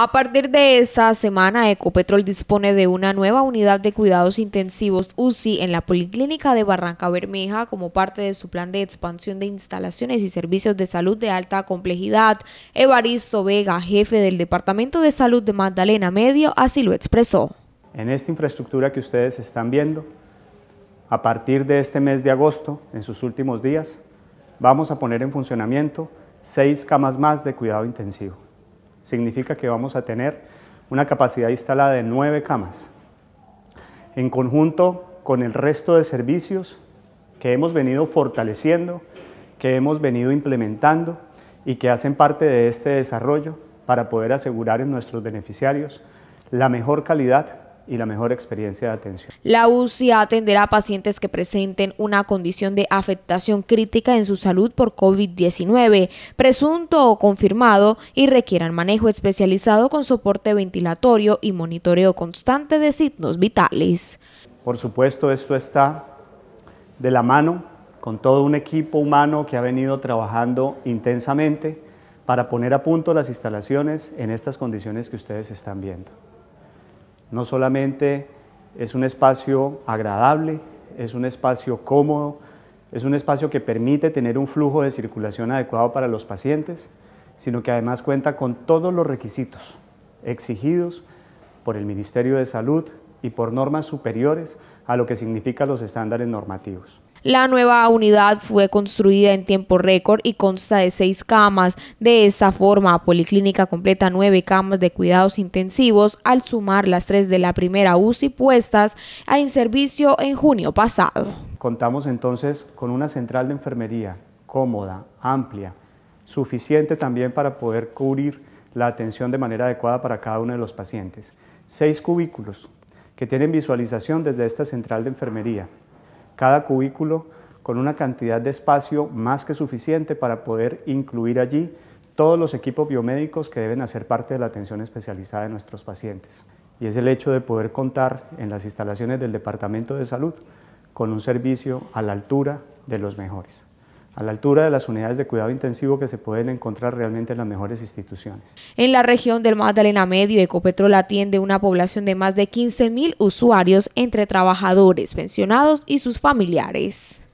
A partir de esta semana, Ecopetrol dispone de una nueva unidad de cuidados intensivos UCI en la Policlínica de Barranca Bermeja como parte de su plan de expansión de instalaciones y servicios de salud de alta complejidad. Evaristo Vega, jefe del Departamento de Salud de Magdalena Medio, así lo expresó. En esta infraestructura que ustedes están viendo, a partir de este mes de agosto, en sus últimos días, vamos a poner en funcionamiento seis camas más de cuidado intensivo significa que vamos a tener una capacidad instalada de nueve camas. En conjunto con el resto de servicios que hemos venido fortaleciendo, que hemos venido implementando y que hacen parte de este desarrollo para poder asegurar en nuestros beneficiarios la mejor calidad y la mejor experiencia de atención. La UCI atenderá a pacientes que presenten una condición de afectación crítica en su salud por COVID-19, presunto o confirmado, y requieran manejo especializado con soporte ventilatorio y monitoreo constante de signos vitales. Por supuesto, esto está de la mano con todo un equipo humano que ha venido trabajando intensamente para poner a punto las instalaciones en estas condiciones que ustedes están viendo. No solamente es un espacio agradable, es un espacio cómodo, es un espacio que permite tener un flujo de circulación adecuado para los pacientes, sino que además cuenta con todos los requisitos exigidos por el Ministerio de Salud y por normas superiores a lo que significan los estándares normativos. La nueva unidad fue construida en tiempo récord y consta de seis camas. De esta forma, Policlínica completa nueve camas de cuidados intensivos al sumar las tres de la primera UCI puestas a servicio en junio pasado. Contamos entonces con una central de enfermería cómoda, amplia, suficiente también para poder cubrir la atención de manera adecuada para cada uno de los pacientes. Seis cubículos que tienen visualización desde esta central de enfermería, cada cubículo con una cantidad de espacio más que suficiente para poder incluir allí todos los equipos biomédicos que deben hacer parte de la atención especializada de nuestros pacientes. Y es el hecho de poder contar en las instalaciones del Departamento de Salud con un servicio a la altura de los mejores a la altura de las unidades de cuidado intensivo que se pueden encontrar realmente en las mejores instituciones. En la región del Magdalena Medio, Ecopetrol atiende una población de más de 15.000 usuarios entre trabajadores, pensionados y sus familiares.